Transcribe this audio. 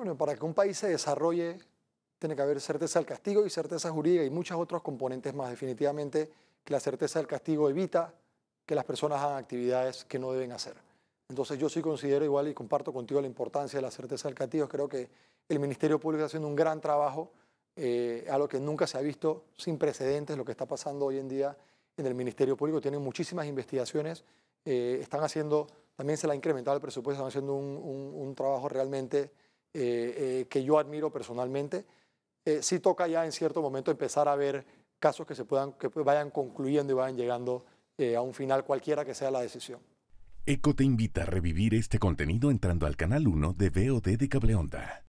Bueno, para que un país se desarrolle tiene que haber certeza del castigo y certeza jurídica y muchos otros componentes más. Definitivamente que la certeza del castigo evita que las personas hagan actividades que no deben hacer. Entonces yo sí considero igual y comparto contigo la importancia de la certeza del castigo. Creo que el Ministerio Público está haciendo un gran trabajo, eh, algo que nunca se ha visto sin precedentes, lo que está pasando hoy en día en el Ministerio Público. Tienen muchísimas investigaciones, eh, están haciendo, también se le ha incrementado el presupuesto, están haciendo un, un trabajo realmente eh, eh, que yo admiro personalmente, eh, sí toca ya en cierto momento empezar a ver casos que, se puedan, que vayan concluyendo y vayan llegando a un final, cualquiera que sea la decisión. ECO te invita a revivir este contenido entrando al canal 1 de VOD de Cableonda.